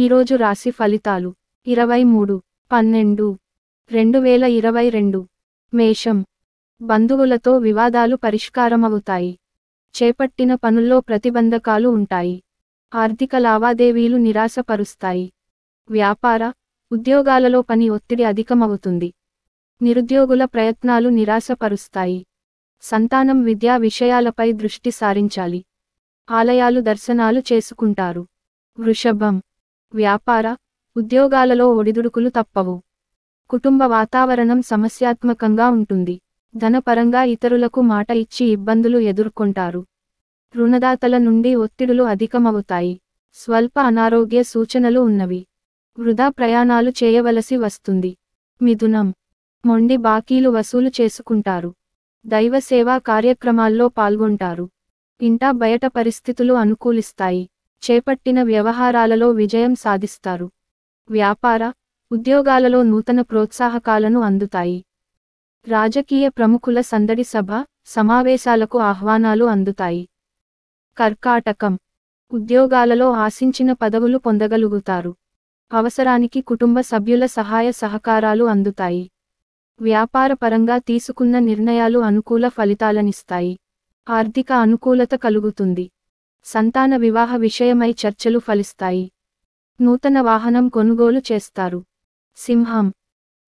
ఈరోజు రాశి ఫలితాలు ఇరవై మూడు పన్నెండు రెండు వేల ఇరవై రెండు మేషం బంధువులతో వివాదాలు పరిష్కారమవుతాయి చేపట్టిన పనుల్లో ప్రతిబంధకాలు ఉంటాయి ఆర్థిక లావాదేవీలు నిరాశపరుస్తాయి వ్యాపార ఉద్యోగాలలో పని ఒత్తిడి అధికమవుతుంది నిరుద్యోగుల ప్రయత్నాలు నిరాశపరుస్తాయి సంతానం విద్యా విషయాలపై దృష్టి సారించాలి ఆలయాలు దర్శనాలు చేసుకుంటారు వృషభం వ్యాపార ఉద్యోగాలలో ఒడిదుడుకులు తప్పవు కుటుంబ వాతావరణం సమస్యాత్మకంగా ఉంటుంది ధనపరంగా ఇతరులకు మాట ఇచ్చి ఇబ్బందులు ఎదుర్కొంటారు రుణదాతల నుండి ఒత్తిడులు అధికమవుతాయి స్వల్ప అనారోగ్య సూచనలు ఉన్నవి వృధా ప్రయాణాలు చేయవలసి వస్తుంది మిథునం మొండి బాకీలు వసూలు చేసుకుంటారు దైవ సేవా కార్యక్రమాల్లో పాల్గొంటారు ఇంటా బయట పరిస్థితులు అనుకూలిస్తాయి చేపట్టిన వ్యవహారాలలో విజయం సాధిస్తారు వ్యాపార ఉద్యోగాలలో నూతన ప్రోత్సాహకాలను అందుతాయి రాజకీయ ప్రముఖుల సందడి సభ సమావేశాలకు ఆహ్వానాలు అందుతాయి కర్కాటకం ఉద్యోగాలలో ఆశించిన పదవులు పొందగలుగుతారు అవసరానికి కుటుంబ సభ్యుల సహాయ సహకారాలు అందుతాయి వ్యాపారపరంగా తీసుకున్న నిర్ణయాలు అనుకూల ఫలితాలనిస్తాయి ఆర్థిక అనుకూలత కలుగుతుంది సంతాన వివాహ విషయమై చర్చలు ఫలిస్తాయి నూతన వాహనం కొనుగోలు చేస్తారు సింహం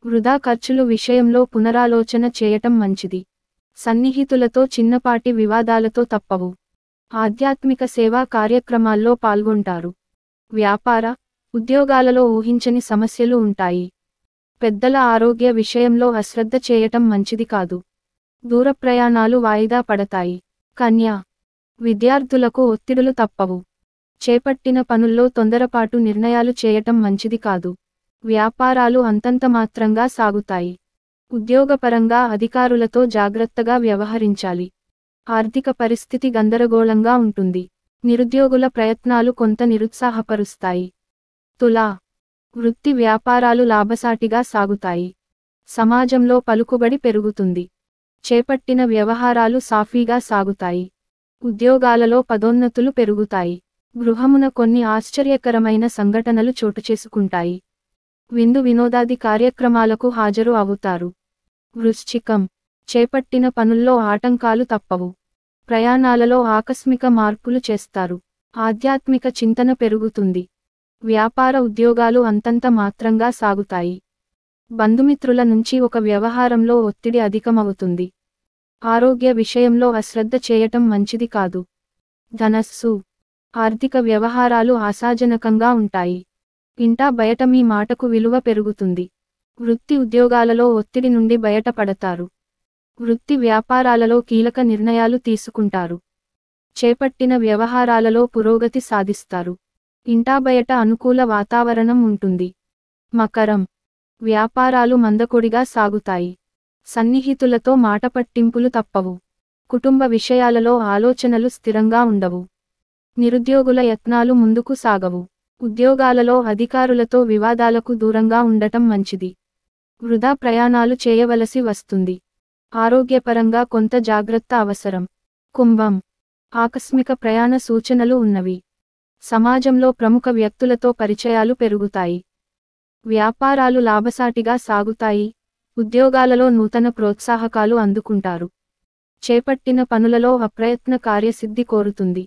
వృధా ఖర్చులు విషయంలో పునరాలోచన చేయటం మంచిది సన్నిహితులతో చిన్నపాటి వివాదాలతో తప్పవు ఆధ్యాత్మిక సేవా కార్యక్రమాల్లో పాల్గొంటారు వ్యాపార ఉద్యోగాలలో ఊహించని సమస్యలు ఉంటాయి పెద్దల ఆరోగ్య విషయంలో అశ్రద్ధ చేయటం మంచిది కాదు దూర ప్రయాణాలు వాయిదా పడతాయి కన్యా విద్యార్థులకు ఒత్తిడులు తప్పవు చేపట్టిన పనుల్లో తొందరపాటు నిర్ణయాలు చేయటం మంచిది కాదు వ్యాపారాలు అంతంత మాత్రంగా సాగుతాయి ఉద్యోగపరంగా అధికారులతో జాగ్రత్తగా వ్యవహరించాలి ఆర్థిక పరిస్థితి గందరగోళంగా ఉంటుంది నిరుద్యోగుల ప్రయత్నాలు కొంత నిరుత్సాహపరుస్తాయి తులా వృత్తి వ్యాపారాలు లాభసాటిగా సాగుతాయి సమాజంలో పలుకుబడి పెరుగుతుంది చేపట్టిన వ్యవహారాలు సాఫీగా సాగుతాయి ఉద్యోగాలలో పదోన్నతులు పెరుగుతాయి గృహమున కొన్ని ఆశ్చర్యకరమైన సంఘటనలు చోటు చేసుకుంటాయి విందు వినోదాది కార్యక్రమాలకు హాజరు అవుతారు వృశ్చికం చేపట్టిన పనుల్లో ఆటంకాలు తప్పవు ప్రయాణాలలో ఆకస్మిక మార్పులు చేస్తారు ఆధ్యాత్మిక చింతన పెరుగుతుంది వ్యాపార ఉద్యోగాలు అంతంత మాత్రంగా సాగుతాయి బంధుమిత్రుల నుంచి ఒక వ్యవహారంలో ఒత్తిడి అధికమవుతుంది ఆరోగ్య విషయంలో అశ్రద్ధ చేయటం మంచిది కాదు ధనస్సు ఆర్థిక వ్యవహారాలు ఆశాజనకంగా ఉంటాయి ఇంటా బయట మీ మాటకు విలువ పెరుగుతుంది వృత్తి ఉద్యోగాలలో ఒత్తిడి నుండి బయటపడతారు వృత్తి వ్యాపారాలలో కీలక నిర్ణయాలు తీసుకుంటారు చేపట్టిన వ్యవహారాలలో పురోగతి సాధిస్తారు ఇంటా బయట అనుకూల వాతావరణం ఉంటుంది మకరం వ్యాపారాలు మందకొడిగా సాగుతాయి సన్నిహితులతో మాట పట్టింపులు తప్పవు కుటుంబ విషయాలలో ఆలోచనలు స్థిరంగా ఉండవు నిరుద్యోగుల యత్నాలు ముందుకు సాగవు ఉద్యోగాలలో అధికారులతో వివాదాలకు దూరంగా ఉండటం మంచిది వృధా ప్రయాణాలు చేయవలసి వస్తుంది ఆరోగ్యపరంగా కొంత జాగ్రత్త అవసరం కుంభం ఆకస్మిక ప్రయాణ సూచనలు ఉన్నవి సమాజంలో ప్రముఖ వ్యక్తులతో పరిచయాలు పెరుగుతాయి వ్యాపారాలు లాభసాటిగా సాగుతాయి ఉద్యోగాలలో నూతన ప్రోత్సాహకాలు అందుకుంటారు చేపట్టిన పనులలో అప్రయత్న కార్యసిద్ధి కోరుతుంది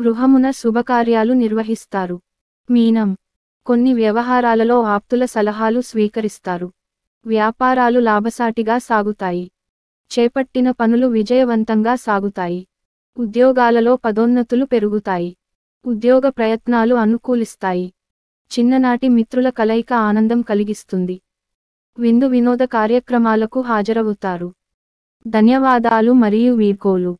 గృహమున శుభకార్యాలు నిర్వహిస్తారు మీనం కొన్ని వ్యవహారాలలో ఆప్తుల సలహాలు స్వీకరిస్తారు వ్యాపారాలు లాభసాటిగా సాగుతాయి చేపట్టిన పనులు విజయవంతంగా సాగుతాయి ఉద్యోగాలలో పదోన్నతులు పెరుగుతాయి ఉద్యోగ ప్రయత్నాలు అనుకూలిస్తాయి చిన్ననాటి మిత్రుల కలయిక ఆనందం కలిగిస్తుంది విందు వినోద కార్యక్రమాలకు హాజరవుతారు ధన్యవాదాలు మరియు వీర్కోలు